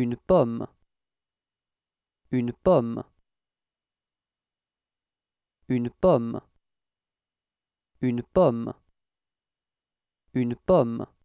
Une pomme. Une pomme. Une pomme. Une pomme. Une pomme.